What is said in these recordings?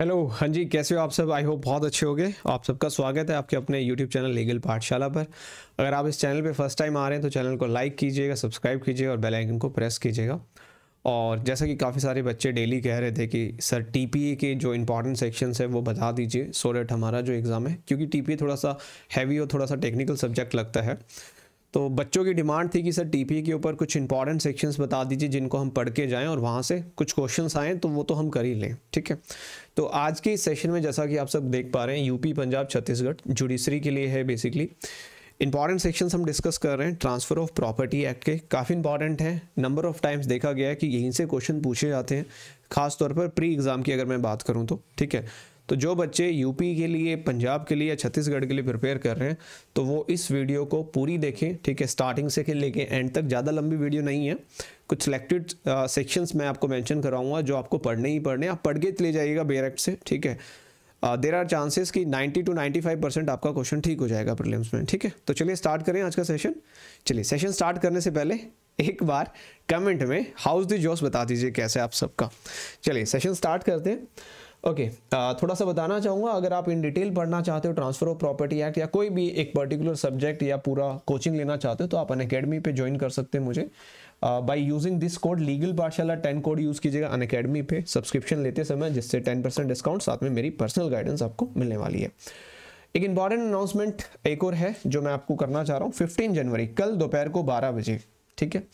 hello हाँ जी कैसे हो आप सब आई होप बहुत अच्छे होंगे आप सबका स्वागत है आपके अपने यूट्यूब चैनल लीगल पाठशाला पर अगर आप इस चैनल पे फर्स्ट टाइम आ रहे हैं तो चैनल को लाइक कीजिएगा सब्सक्राइब कीजिएगा और बेल आइकन को प्रेस कीजिएगा और जैसा कि काफ़ी सारे बच्चे डेली कह रहे थे कि सर टी के जो इंपॉर्टेंट सेक्शंस है वो बता दीजिए सोलेट हमारा जो एग्ज़ाम है क्योंकि टी थोड़ा सा हैवी और थोड़ा सा टेक्निकल सब्जेक्ट लगता है तो बच्चों की डिमांड थी कि सर टी के ऊपर कुछ इंपॉर्टेंट सेक्शंस बता दीजिए जिनको हम पढ़ के जाएँ और वहाँ से कुछ क्वेश्चंस आएँ तो वो तो हम कर ही लें ठीक है तो आज के इस सेशन में जैसा कि आप सब देख पा रहे हैं यूपी पंजाब छत्तीसगढ़ जुडिशरी के लिए है बेसिकली इंपॉर्टेंट सेक्शंस हम डिस्कस कर रहे हैं ट्रांसफर ऑफ प्रॉपर्टी एक्ट के काफ़ी इंपॉर्टेंट हैं नंबर ऑफ टाइम्स देखा गया है कि यहीं से क्वेश्चन पूछे जाते हैं खास तौर पर प्री एग्ज़ाम की अगर मैं बात करूँ तो ठीक है तो जो बच्चे यूपी के लिए पंजाब के लिए या छत्तीसगढ़ के लिए प्रिपेयर कर रहे हैं तो वो इस वीडियो को पूरी देखें ठीक है स्टार्टिंग से लेके एंड तक ज़्यादा लंबी वीडियो नहीं है कुछ सेलेक्टेड सेक्शंस मैं आपको मेंशन कराऊंगा जो आपको पढ़ने ही पढ़ने आप पढ़ के ले जाइएगा बेरेक्ट से ठीक है देर आर चांसेस कि 90 टू 95 परसेंट आपका क्वेश्चन ठीक हो जाएगा प्रीलिम्स में ठीक है तो चलिए स्टार्ट करें आज का सेशन चलिए सेशन स्टार्ट करने से पहले एक बार कमेंट में हाउस द जोश बता दीजिए कैसे आप सबका चलिए सेशन स्टार्ट करते हैं ओके okay, uh, थोड़ा सा बताना चाहूँगा अगर आप इन डिटेल पढ़ना चाहते हो ट्रांसफर ऑफ प्रॉपर्टी एक्ट या कोई भी एक पर्टिकुलर सब्जेक्ट या पूरा कोचिंग लेना चाहते हो तो आप अन अकेडमी पर ज्वाइन कर सकते हैं मुझे by using this code legal Pathshala ten code use कीजिएगा अन अकेडमी पे सब्सक्रिप्शन लेते समय जिससे टेन परसेंट डिस्काउंट साथ में मेरी पर्सनल गाइडेंस आपको मिलने वाली है एक इंपॉर्टेंट अनाउंसमेंट एक और है जो मैं आपको करना चाह रहा हूँ फिफ्टीन जनवरी कल दोपहर को बारह बजे ठीक है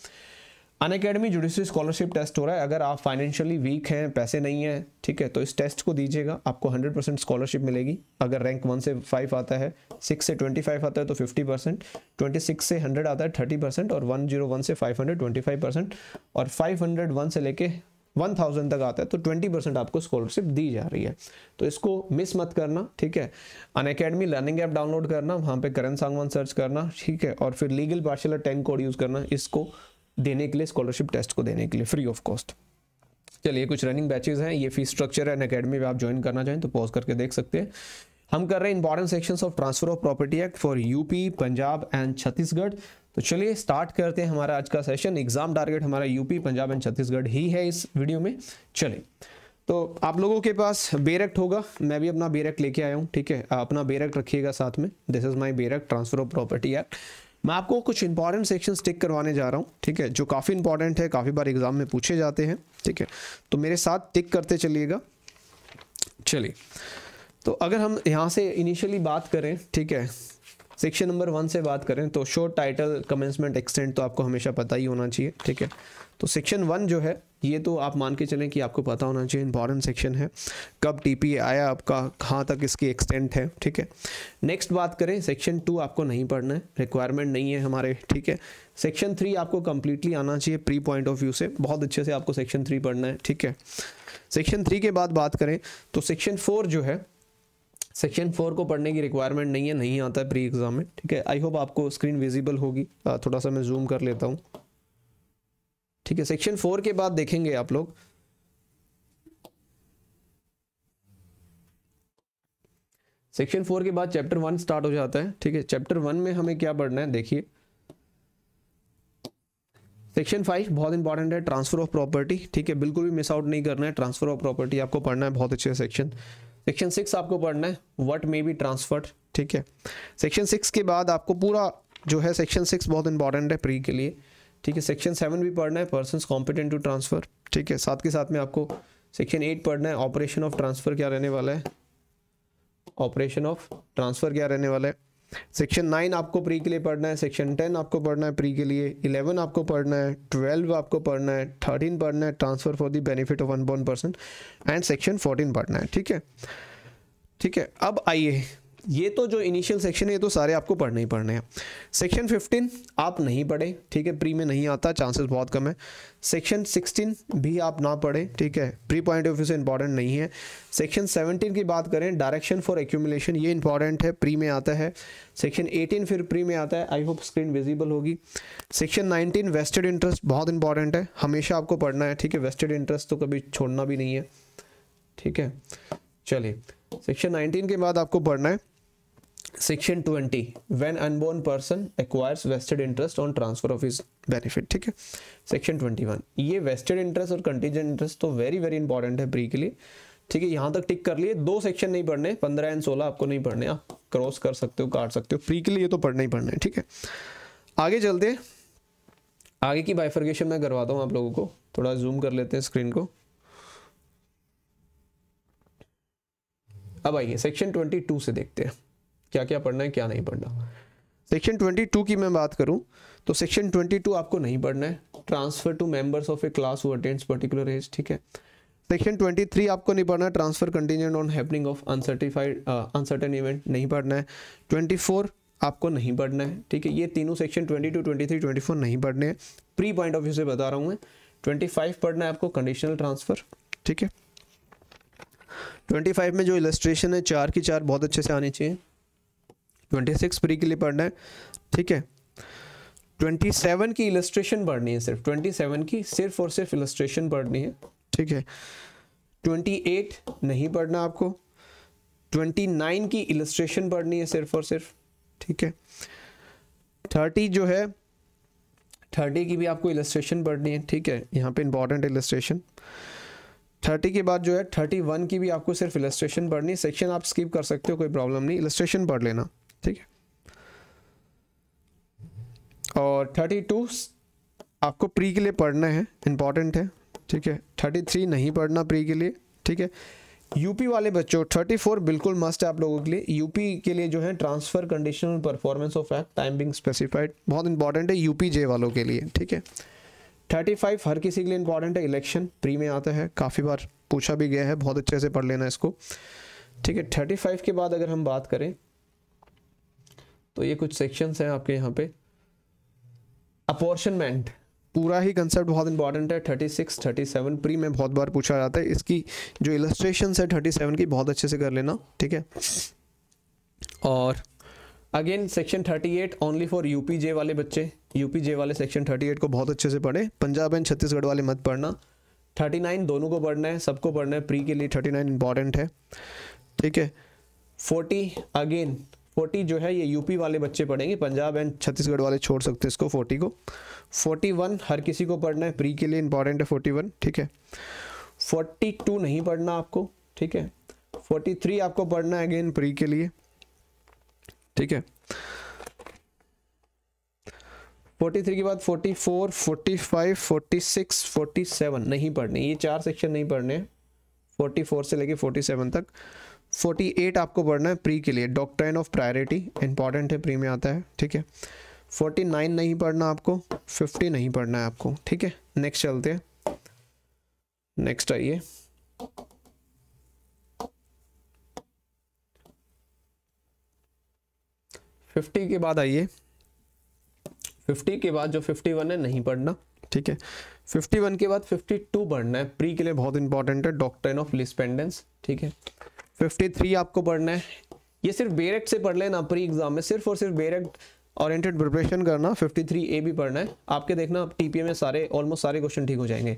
Unacademy judiciary scholarship test हो रहा है अगर आप फाइनेंशियली वीक हैं पैसे नहीं हैं ठीक है तो इस टेस्ट को दीजिएगा आपको 100 परसेंट स्कॉलरशिप मिलेगी अगर रैंक वन से फाइव आता है सिक्स से ट्वेंटी फाइव आता है तो फिफ्टी परसेंट ट्वेंटी सिक्स से हंड्रेड आता है थर्टी परसेंट और वन जीरो वन से five hundred twenty five percent और फाइव हंड्रेड वन से लेके थाउजेंड तक आता है तो ट्वेंटी परसेंट आपको स्कॉलरशिप दी जा रही है तो इसको मिस मत करना ठीक है Unacademy learning app download करना वहाँ पर करण सांगवान सर्च करना ठीक है और फिर legal partial ten tank code use करना इसको देने के लिए स्कॉलरशिप टेस्ट को देने के लिए फ्री ऑफ कॉस्ट चलिए कुछ रनिंग बैचेज हैं ये फीस स्ट्रक्चर है अकेडमी में आप ज्वाइन करना चाहें तो पॉज करके देख सकते हैं हम कर रहे हैं important sections of transfer of property act for UP Punjab and Chhattisgarh तो चलिए स्टार्ट करते हैं हमारा आज का सेशन एग्जाम टारगेट हमारा यूपी पंजाब एंड छत्तीसगढ़ ही है इस वीडियो में चलिए तो आप लोगों के पास बेरेक्ट होगा मैं भी अपना बेरेक्ट लेके आया हूँ ठीक है अपना बेरेक्ट रखिएगा साथ में this is my bare act transfer of property act मैं आपको कुछ इंपॉर्टेंट सेक्शन टिक करवाने जा रहा हूँ ठीक है जो काफ़ी इंपॉर्टेंट है काफ़ी बार एग्जाम में पूछे जाते हैं ठीक है तो मेरे साथ टिक करते चलिएगा चलिए तो अगर हम यहाँ से इनिशियली बात करें ठीक है सेक्शन नंबर वन से बात करें तो शो टाइटल कमेंसमेंट एक्सटेंट तो आपको हमेशा पता ही होना चाहिए ठीक है तो सेक्शन वन जो है ये तो आप मान के चलें कि आपको पता होना चाहिए इंपॉर्टेंट सेक्शन है कब टी आया आपका कहाँ तक इसकी एक्सटेंट है ठीक है नेक्स्ट बात करें सेक्शन टू आपको नहीं पढ़ना है रिक्वायरमेंट नहीं है हमारे ठीक है सेक्शन थ्री आपको कम्प्लीटली आना चाहिए प्री पॉइंट ऑफ व्यू से बहुत अच्छे से आपको सेक्शन थ्री पढ़ना है ठीक है सेक्शन थ्री के बाद बात करें तो सेक्शन फोर जो है सेक्शन फोर को पढ़ने की रिक्वायरमेंट नहीं है नहीं आता है प्री एग्ज़ाम में ठीक है आई होप आपको स्क्रीन विजिबल होगी थोड़ा सा मैं जूम कर लेता हूँ ठीक है सेक्शन फोर के बाद देखेंगे आप लोग सेक्शन फोर के बाद चैप्टर वन स्टार्ट हो जाता है ठीक है चैप्टर वन में हमें क्या पढ़ना है देखिए सेक्शन फाइव बहुत इंपॉर्टेंट है ट्रांसफर ऑफ प्रॉपर्टी ठीक है बिल्कुल भी मिस आउट नहीं करना है ट्रांसफर ऑफ प्रॉपर्टी आपको पढ़ना है बहुत अच्छे सेक्शन सेक्शन सिक्स आपको पढ़ना है वट मे बी ट्रांसफर्ड ठीक है सेक्शन सिक्स के बाद आपको पूरा जो है सेक्शन सिक्स बहुत इंपॉर्टेंट है प्री के लिए ठीक है सेक्शन सेवन भी पढ़ना है पर्सन कॉम्पिटेंट टू ट्रांसफर ठीक है साथ के साथ में आपको सेक्शन एट पढ़ना है ऑपरेशन ऑफ ट्रांसफर क्या रहने वाला है ऑपरेशन ऑफ ट्रांसफर क्या रहने वाला है सेक्शन नाइन आपको प्री के लिए पढ़ना है सेक्शन टेन आपको पढ़ना है प्री के लिए इलेवन आपको पढ़ना है ट्वेल्व आपको पढ़ना है थर्टीन पढ़ना है transfer for the benefit of unborn person and section fourteen पढ़ना है ठीक है ठीक है अब आइए ये तो जो इनिशियल सेक्शन है ये तो सारे आपको पढ़ने ही पढ़ने हैं सेक्शन 15 आप नहीं पढ़े ठीक है प्री में नहीं आता चांसेस बहुत कम है सेक्शन 16 भी आप ना पढ़े ठीक है प्री पॉइंट ऑफ व्यू से इंपॉर्टेंट नहीं है सेक्शन 17 की बात करें डायरेक्शन फॉर एक्यूमुलेशन ये इंपॉर्टेंट है प्री में आता है सेक्शन एटीन फिर प्री में आता है आई होप स्क्रीन विजिबल होगी सेक्शन नाइनटीन वेस्टेड इंटरेस्ट बहुत इंपॉर्टेंट है हमेशा आपको पढ़ना है ठीक है वेस्टेड इंटरेस्ट तो कभी छोड़ना भी नहीं है ठीक है चलिए सेक्शन 19 के बाद आपको पढ़ना है section twenty when unborn person acquires vested interest on transfer of is benefit ठीक है सेक्शन ट्वेंटी वन ये वेस्टेड इंटरेस्ट और कंटीजेंट इंटरेस्ट तो वेरी वेरी इंपॉर्टेंट है प्री के लिए ठीक है यहाँ तक टिक कर लिए दो सेक्शन नहीं पढ़ने पंद्रह एंड सोलह आपको नहीं पढ़ने आप हाँ, क्रॉस कर सकते हो काट सकते हो प्री के लिए तो पढ़ना ही पढ़ना है ठीक है आगे चलते हैं आगे की बाइफर्गेशन मैं करवाता हूँ आप लोगों को थोड़ा जूम कर लेते हैं स्क्रीन को अब आइए सेक्शन ट्वेंटी टू से देखते हैं क्या क्या पढ़ना है क्या नहीं पढ़ना सेक्शन 22 की मैं बात करूं तो सेक्शन 22 आपको नहीं पढ़ना है transfer to members of a class who attends particular age ठीक है सेक्शन 23 आपको नहीं पढ़ना है transfer continued on happening of uncertified uncertain event नहीं पढ़ना है 24 आपको नहीं पढ़ना है ठीक है ये तीनों सेक्शन 22, 23, 24 नहीं पढ़ने हैं प्री पॉइंट ऑफ व्यू से बता रहा हूँ मैं 25 पढ़ना है आपको कंडीशनल ट्रांसफर ठीक है 25 में जो इलस्ट्रेशन है चार की चार बहुत अच्छे से आनी चाहिए ट्वेंटी सिक्स प्री के लिए पढ़ना है ठीक है ट्वेंटी सेवन की इलस्ट्रेशन पढ़नी है सिर्फ ट्वेंटी सेवन की सिर्फ और सिर्फ इलस्ट्रेशन पढ़नी है ठीक है ट्वेंटी एट नहीं पढ़ना आपको ट्वेंटी नाइन की इलस्ट्रेशन पढ़नी है सिर्फ और सिर्फ ठीक है थर्टी जो है थर्टी की भी आपको इलस्ट्रेशन पढ़नी है ठीक है यहाँ पे इंपॉर्टेंट इलस्ट्रेशन थर्टी के बाद जो है थर्टी वन की भी आपको सिर्फ इलस्ट्रेशन पढ़नी है सेक्शन आप स्किप कर सकते हो कोई प्रॉब्लम नहीं इलस्ट्रेशन पढ़ लेना ठीक है और थर्टी टू आपको प्री के लिए पढ़ना है इम्पॉर्टेंट है ठीक है थर्टी थ्री नहीं पढ़ना प्री के लिए ठीक है यूपी वाले बच्चों 34 बिल्कुल मस्ट है आप लोगों के लिए यूपी के लिए जो है transfer condition performance of act time being specified बहुत इंपॉर्टेंट है यूपी जे वालों के लिए ठीक है 35 हर किसी के लिए इंपॉर्टेंट है इलेक्शन प्री में आता है काफ़ी बार पूछा भी गया है बहुत अच्छे से पढ़ लेना इसको ठीक है 35 के बाद अगर हम बात करें तो ये कुछ सेक्शंस हैं आपके यहाँ पे अपोर्शनमेंट पूरा ही कंसेप्ट बहुत इंपॉर्टेंट है 36, 37 प्री में बहुत बार पूछा जाता है इसकी जो इलस्ट्रेशन है 37 की बहुत अच्छे से कर लेना ठीक है और again section 38 only for UP J वाले बच्चे यूपी जे वाले सेक्शन 38 को बहुत अच्छे से पढ़े पंजाब एंड छत्तीसगढ़ वाले मत पढ़ना 39 दोनों को पढ़ना है सबको पढ़ना है प्री के लिए 39 इंपॉर्टेंट है ठीक है 40 अगेन फोर्टी जो है ये यूपी वाले बच्चे पढ़ेंगे पंजाब एंड छत्तीसगढ़ वाले छोड़ सकते हैं इसको फोर्टी को फोर्टी वन हर किसी को पढ़ना है प्री के लिए इंपॉर्टेंट है फोर्टी वन ठीक है फोर्टी टू नहीं पढ़ना आपको ठीक है फोर्टी थ्री आपको पढ़ना है अगेन प्री के लिए ठीक है फोर्टी थ्री के बाद forty four forty five forty six forty seven नहीं पढ़ने ये चार सेक्शन नहीं पढ़ने फोर्टी फोर से लेके फोर्टी सेवन तक फोर्टी एट आपको पढ़ना है प्री के लिए डॉक्ट्राइन ऑफ प्रायोरिटी इंपॉर्टेंट है प्री में आता है ठीक है फोर्टी नाइन नहीं पढ़ना आपको फिफ्टी नहीं पढ़ना है आपको ठीक है नेक्स्ट चलते हैं नेक्स्ट आइए फिफ्टी के बाद आइए फिफ्टी के बाद जो फिफ्टी वन है नहीं पढ़ना ठीक है फिफ्टी वन के बाद फिफ्टी टू पढ़ना है प्री के लिए बहुत इंपॉर्टेंट है डॉक्टर ऑफ लिस्पेंडेंस ठीक है 53 आपको पढ़ना है ये सिर्फ बेरेक्ट e से पढ़ लेना प्री एग्जाम में सिर्फ और सिर्फ बेरेक्ट ओरिएंटेड प्रिपरेशन करना 53 ए भी पढ़ना है आपके देखना आप टीपीए में सारे ऑलमोस्ट सारे क्वेश्चन ठीक हो जाएंगे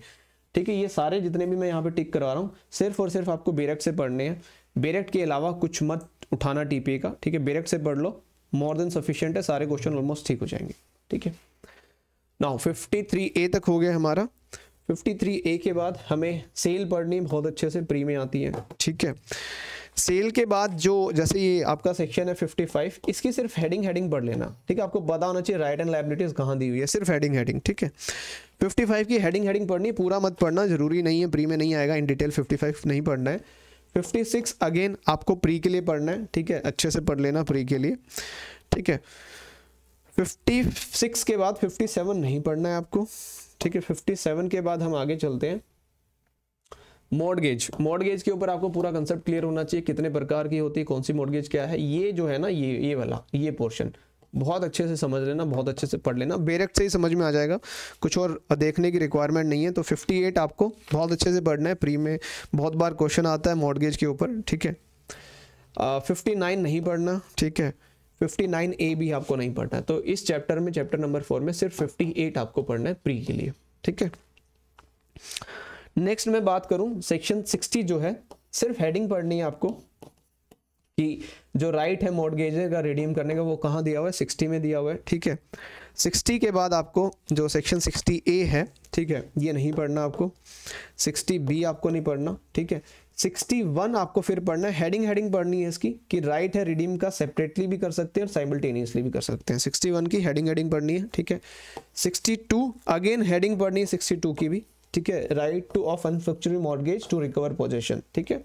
ठीक है ये सारे जितने भी मैं यहाँ पे टिक करवा रहा हूँ सिर्फ और सिर्फ आपको बेरेक्ट e से पढ़ने हैं बेरेक्ट e के अलावा कुछ मत उठाना टीपीए का ठीक है बेरेक्ट से पढ़ लो मोर देन सफिशियंट है सारे क्वेश्चन ऑलमोस्ट ठीक हो जाएंगे ठीक है ना फिफ्टी थ्री ए तक हो गया हमारा 53 ए के बाद हमें सेल पढ़नी बहुत अच्छे से प्री में आती है ठीक है सेल के बाद जो जैसे ये आपका सेक्शन है 55 इसकी सिर्फ हेडिंग हेडिंग पढ़ लेना ठीक है आपको पता होना चाहिए राइट एंड लाइबिलिटीज कहाँ दी हुई है सिर्फ हेडिंग हेडिंग ठीक है 55 की हेडिंग हेडिंग पढ़नी पूरा मत पढ़ना जरूरी नहीं है प्री में नहीं आएगा इन डिटेल फिफ्टी नहीं पढ़ना है फिफ्टी अगेन आपको प्री के लिए पढ़ना है ठीक है अच्छे से पढ़ लेना प्री के लिए ठीक है 56 के बाद 57 नहीं पढ़ना है आपको ठीक है सेवन के बाद हम आगे चलते हैं मॉडगेज मॉडगेज के ऊपर आपको पूरा कंसेप्ट क्लियर होना चाहिए कितने प्रकार की होती है कौन सी मॉडगेज क्या है ये जो है ना ये ये वाला ये पोर्शन बहुत अच्छे से समझ लेना बहुत अच्छे से पढ़ लेना बेरक से ही समझ में आ जाएगा कुछ और देखने की रिक्वायरमेंट नहीं है तो 58 आपको बहुत अच्छे से पढ़ना है प्री में बहुत बार क्वेश्चन आता है मॉडगेज के ऊपर ठीक है फिफ्टी uh, नाइन नहीं पढ़ना ठीक है 59 ए भी आपको नहीं पढ़ना है तो इस चैप्टर में चैप्टर नंबर फोर में सिर्फ 58 आपको पढ़ना है प्री के लिए ठीक है नेक्स्ट मैं बात करूं सेक्शन 60 जो है सिर्फ हेडिंग पढ़नी है आपको कि जो राइट है मोडगेज का रिडीम करने का वो कहाँ दिया हुआ है सिक्सटी में दिया हुआ है ठीक है सिक्सटी के बाद आपको जो सेक्शन सिक्सटी ए है ठीक है ये नहीं पढ़ना आपको सिक्सटी बी आपको नहीं पढ़ना ठीक है 61 आपको फिर पढ़ना है हेडिंग हेडिंग पढ़नी है इसकी कि राइट है रिडीम का सेपरेटली भी कर सकते हैं और साइमल्टेनियसली भी कर सकते हैं 61 की हेडिंग हेडिंग पढ़नी है ठीक है 62 अगेन हेडिंग पढ़नी है 62 की भी ठीक है right to of unstructuring mortgage to recover position ठीक है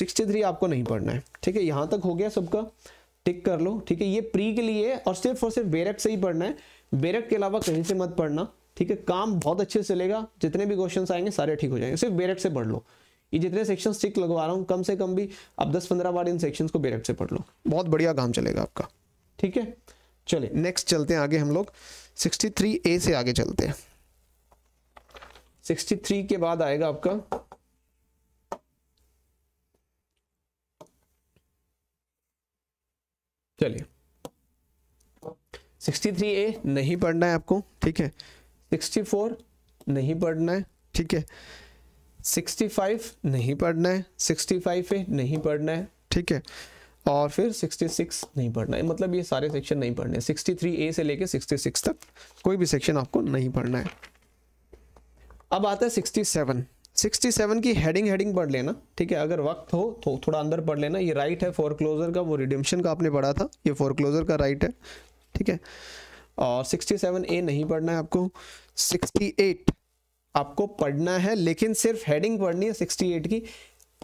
63 आपको नहीं पढ़ना है ठीक है यहाँ तक हो गया सबका टिक कर लो ठीक है ये प्री के लिए और सिर्फ और सिर्फ बेरक से ही पढ़ना है बेरक के अलावा कहीं से मत पढ़ना ठीक है काम बहुत अच्छे से चलेगा जितने भी क्वेश्चन आएंगे सारे ठीक हो जाएंगे सिर्फ बेरक से पढ़ लो ये जितने सेक्शन टिक लगवा रहा हूँ कम से कम भी अब दस पंद्रह बार इन सेक्शन को बेरेक्ट से पढ़ लो बहुत बढ़िया काम चलेगा आपका ठीक है चलिए नेक्स्ट चलते हैं आगे हम लोग 63 ए से आगे चलते हैं 63 के बाद आएगा आपका चलिए 63 ए नहीं पढ़ना है आपको ठीक है 64 नहीं पढ़ना है ठीक है 65 नहीं पढ़ना है 65 पे नहीं पढ़ना है ठीक है और फिर 66 नहीं पढ़ना है मतलब ये सारे सेक्शन नहीं पढ़ने हैं 63 ए से लेके 66 तक कोई भी सेक्शन आपको नहीं पढ़ना है अब आता है 67 67 की हेडिंग हेडिंग पढ़ लेना ठीक है अगर वक्त हो तो थोड़ा अंदर पढ़ लेना ये राइट है फोरक्लोजर का वो रिडेम्पशन का आपने पढ़ा था ये फोरक्लोजर का राइट है ठीक है और 67 ए नहीं पढ़ना है आपको 68 आपको पढ़ना है लेकिन सिर्फ हेडिंग पढ़नी है 68 की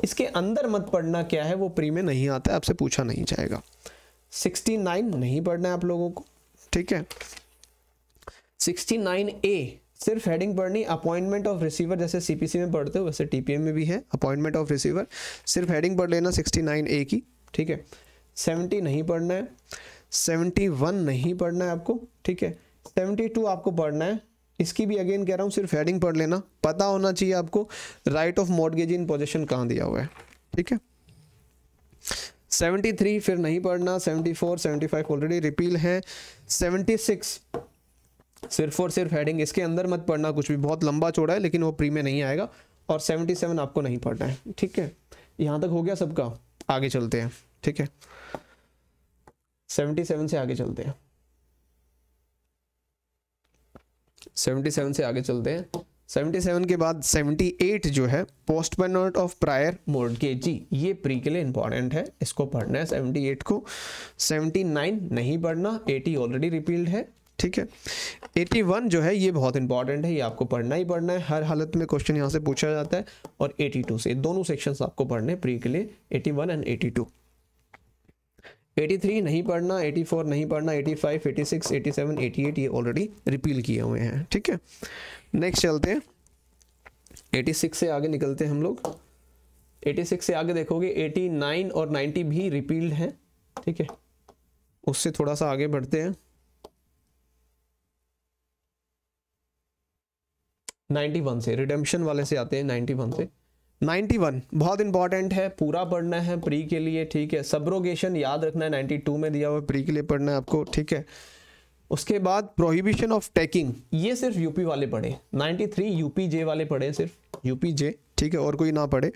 इसके अंदर मत पढ़ना क्या है वो प्री में नहीं आता है आपसे पूछा नहीं जाएगा 69 नहीं पढ़ना है आप लोगों को ठीक है 69 ए सिर्फ हेडिंग पढ़नी अपॉइंटमेंट ऑफ रिसीवर जैसे सीपीसी में पढ़ते हो वैसे टीपीएम में भी है अपॉइंटमेंट ऑफ रिसीवर सिर्फ हेडिंग पढ़ लेना 69 ए की ठीक है सेवेंटी नहीं पढ़ना है वन नहीं पढ़ना है आपको ठीक है टू आपको पढ़ना है इसकी भी अगेन कह रहा हूँ सिर्फ हेडिंग पढ़ लेना पता होना चाहिए आपको right of mortgage in position कहाँ दिया हुआ है ठीक है 73 फिर नहीं पढ़ना 74 75 ऑलरेडी रिपील है 76 सिर्फ और सिर्फ हेडिंग इसके अंदर मत पढ़ना कुछ भी बहुत लंबा चौड़ा है लेकिन वो प्री में नहीं आएगा और 77 आपको नहीं पढ़ना है ठीक है यहाँ तक हो गया सबका आगे चलते हैं ठीक है 77 से आगे चलते हैं 77 से आगे चलते हैं 77 के बाद 78 जो है पेन ऑफ प्रायर मोड के जी ये प्री के लिए इंपॉर्टेंट है इसको पढ़ना है 78 को 79 नहीं पढ़ना 80 ऑलरेडी रिपील्ड है ठीक है 81 जो है ये बहुत इंपॉर्टेंट है ये आपको पढ़ना ही पढ़ना है हर हालत में क्वेश्चन यहाँ से पूछा जाता है और 82 से दोनों सेक्शंस आपको पढ़ने प्री के लिए 81 एंड 82 83 नहीं पढ़ना 84 नहीं पढ़ना 85 86 87 88 ये ऑलरेडी रिपील किए हुए हैं ठीक है नेक्स्ट चलते हैं 86 से आगे निकलते हैं हम लोग 86 से आगे देखोगे 89 और 90 भी रिपील्ड हैं ठीक है उससे थोड़ा सा आगे बढ़ते हैं 91 से रिडेम्पशन वाले से आते हैं 91 से 91 बहुत इंपॉर्टेंट है पूरा पढ़ना है प्री के लिए ठीक है सब्रोगेशन याद रखना है 92 में दिया हुआ प्री के लिए पढ़ना है आपको ठीक है उसके बाद प्रोहिबिशन ऑफ टैकिंग ये सिर्फ यूपी वाले पढ़े 93 यूपी जे वाले पढ़े सिर्फ यूपी जे ठीक है और कोई ना पढ़े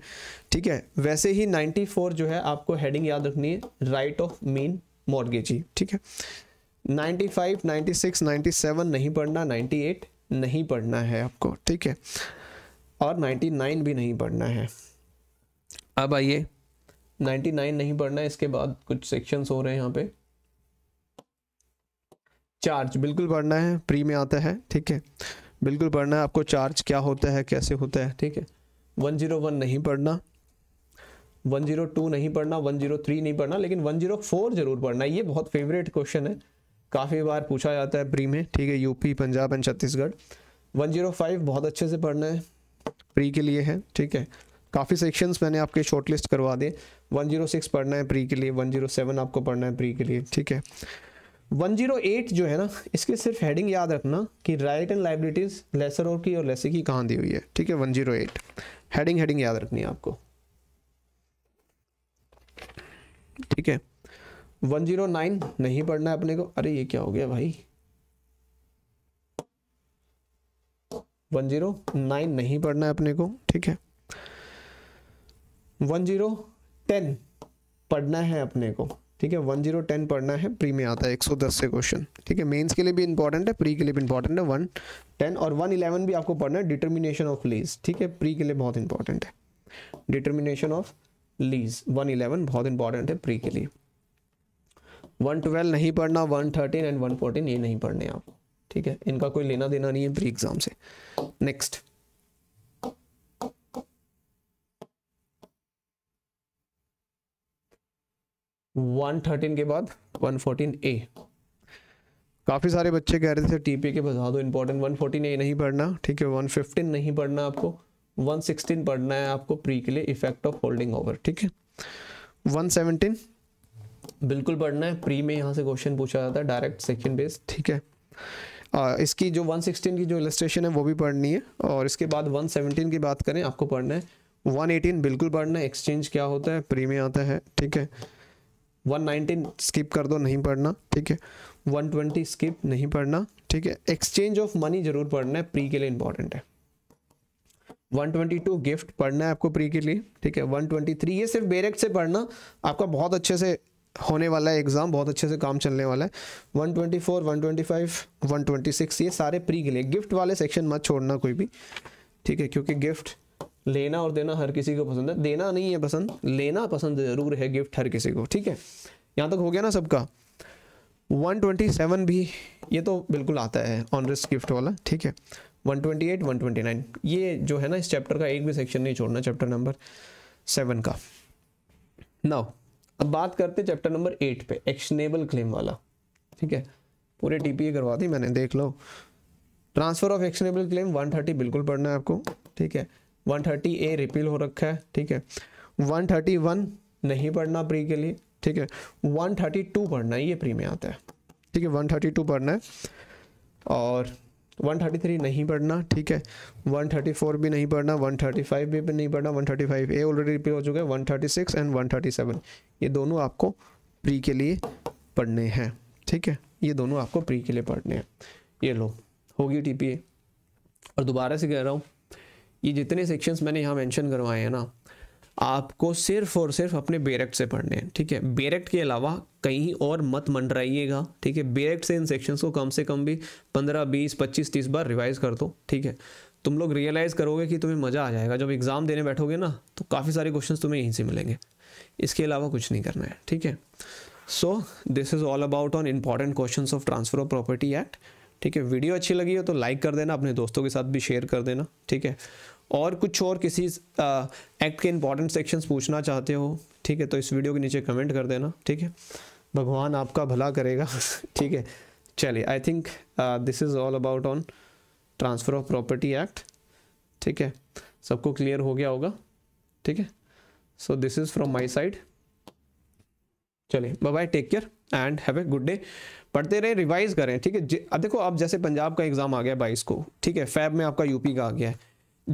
ठीक है वैसे ही 94 जो है आपको हेडिंग याद रखनी है राइट ऑफ मीन मॉडगेजी ठीक है सिक्स नाइन्टी सेवन नहीं पढ़ना एट नहीं पढ़ना है आपको ठीक है और 99 भी नहीं पढ़ना है अब आइए 99 नहीं पढ़ना है इसके बाद कुछ सेक्शंस हो रहे हैं यहाँ पे चार्ज बिल्कुल पढ़ना है प्री में आता है ठीक है बिल्कुल पढ़ना है आपको चार्ज क्या होता है कैसे होता है ठीक है 101 नहीं पढ़ना 102 नहीं पढ़ना 103 नहीं पढ़ना लेकिन 104 जरूर पढ़ना ये बहुत फेवरेट क्वेश्चन है काफ़ी बार पूछा जाता है प्री में ठीक है यूपी पंजाब एंड छत्तीसगढ़ 105 बहुत अच्छे से पढ़ना है प्री के लिए है ठीक है काफ़ी सेक्शंस मैंने आपके शॉर्ट लिस्ट करवा दिए 106 पढ़ना है प्री के लिए 107 आपको पढ़ना है प्री के लिए ठीक है 108 जो है ना इसकी सिर्फ हेडिंग याद रखना कि राइट एंड लाइबिलिटीज लेसर और की और लेसी की कहाँ दी हुई है ठीक है 108 हेडिंग हेडिंग याद रखनी है आपको ठीक है 109 नहीं पढ़ना है अपने को अरे ये क्या हो गया भाई वन जीरो नाइन नहीं पढ़ना है अपने को ठीक है वन जीरो टेन पढ़ना है अपने को ठीक है वन जीरो टेन पढ़ना है प्री में आता है एक सौ दस से क्वेश्चन ठीक है मेंस के लिए भी इंपॉर्टेंट है प्री के लिए भी इंपॉर्टेंट है वन टेन और वन इलेवन भी आपको पढ़ना है डिटर्मिनेशन ऑफ लीज ठीक है प्री के लिए बहुत इंपॉर्टेंट है determination of lease one eleven बहुत इंपॉर्टेंट है प्री के लिए वन ट्वेल्व नहीं पढ़ना one thirteen and one fourteen ये नहीं पढ़ने आपको ठीक है इनका कोई लेना देना नहीं है प्री एग्जाम से नेक्स्ट वन थर्टीन के बाद वन फोर्टीन ए काफ़ी सारे बच्चे कह रहे थे टीपी के बता दो इंपॉर्टेंट वन फोर्टीन ए नहीं पढ़ना ठीक है वन फिफ्टीन नहीं पढ़ना आपको वन सिक्सटीन पढ़ना है आपको प्री के लिए इफेक्ट ऑफ होल्डिंग ओवर ठीक है वन सेवनटीन बिल्कुल पढ़ना है प्री में यहां से क्वेश्चन पूछा जाता है डायरेक्ट सेक्शन बेस्ड ठीक है आ, इसकी जो 116 की जो इलस्ट्रेशन है वो भी पढ़नी है और इसके बाद 117 की बात करें आपको पढ़ना है 118 बिल्कुल पढ़ना है एक्सचेंज क्या होता है प्रीमियम आता है ठीक है 119 स्किप कर दो नहीं पढ़ना ठीक है 120 स्किप नहीं पढ़ना ठीक है एक्सचेंज ऑफ मनी जरूर पढ़ना है प्री के लिए इंपॉर्टेंट है 122 गिफ्ट पढ़ना है आपको प्री के लिए ठीक है 123 ये सिर्फ बेरेक्ट से पढ़ना आपका बहुत अच्छे से होने वाला है एग्ज़ाम बहुत अच्छे से काम चलने वाला है 124, 125, 126 ये सारे प्री के लिए गिफ्ट वाले सेक्शन मत छोड़ना कोई भी ठीक है क्योंकि गिफ्ट लेना और देना हर किसी को पसंद है देना नहीं है पसंद लेना पसंद ज़रूर है गिफ्ट हर किसी को ठीक है यहाँ तक हो गया ना सबका 127 भी ये तो बिल्कुल आता है ऑनरस गिफ्ट वाला ठीक है 128, 129 ये जो है ना इस चैप्टर का एक भी सेक्शन नहीं छोड़ना चैप्टर नंबर सेवन का नौ अब बात करते हैं चैप्टर नंबर एट पे एक्शनेबल क्लेम वाला ठीक है पूरे टीपीए करवा दी मैंने देख लो ट्रांसफर ऑफ एक्शनेबल क्लेम 130 बिल्कुल पढ़ना है आपको ठीक है 130 ए रिपील हो रखा है ठीक है 131 नहीं पढ़ना प्री के लिए ठीक है 132 पढ़ना है ये प्री में आता है ठीक है 132 पढ़ना है और 133 नहीं पढ़ना ठीक है 134 भी नहीं पढ़ना 135 भी नहीं पढ़ना 135 ए ऑलरेडी रिपीट हो चुका है 136 एंड 137 ये दोनों आपको प्री के लिए पढ़ने हैं ठीक है ये दोनों आपको प्री के लिए पढ़ने हैं ये लो होगी टी और दोबारा से कह रहा हूँ ये जितने सेक्शंस मैंने यहाँ मेंशन करवाए हैं ना आपको सिर्फ और सिर्फ अपने बेरेक्ट से पढ़ने हैं ठीक है बेरेक्ट के अलावा कहीं और मत मंडराइएगा ठीक है बेरेक्ट से इन सेक्शंस को कम से कम भी पंद्रह बीस पच्चीस तीस बार रिवाइज कर दो ठीक है तुम लोग रियलाइज़ करोगे कि तुम्हें मज़ा आ जाएगा जब एग्ज़ाम देने बैठोगे ना तो काफ़ी सारे क्वेश्चन तुम्हें यहीं से मिलेंगे इसके अलावा कुछ नहीं करना है ठीक है so this is all about on important question of transfer of property act ठीक है वीडियो अच्छी लगी हो तो लाइक कर देना अपने दोस्तों के साथ भी शेयर कर देना ठीक है और कुछ और किसी एक्ट के इंपॉर्टेंट सेक्शन पूछना चाहते हो ठीक है तो इस वीडियो के नीचे कमेंट कर देना ठीक है भगवान आपका भला करेगा ठीक है चलिए I think this is all about on transfer of property act ठीक है सबको क्लियर हो गया होगा ठीक है so this is from my side चलिए bye bye take care and have a good day पढ़ते रहे रिवाइज करें ठीक है देखो आप जैसे पंजाब का एग्ज़ाम आ गया बाईस को ठीक है फैब में आपका यूपी का आ गया है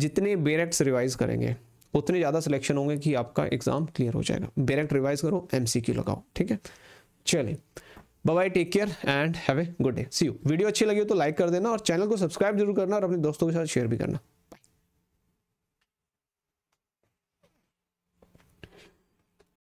जितने बेरेक्ट्स रिवाइज e करेंगे उतने ज़्यादा सिलेक्शन होंगे कि आपका एग्ज़ाम क्लियर हो जाएगा बेरेक्ट रिवाइज e करो एम लगाओ ठीक है चलिए bye take care and have a good day see you video अच्छी लगी हो तो लाइक कर देना और चैनल को सब्सक्राइब जरूर करना और अपने दोस्तों के साथ शेयर भी करना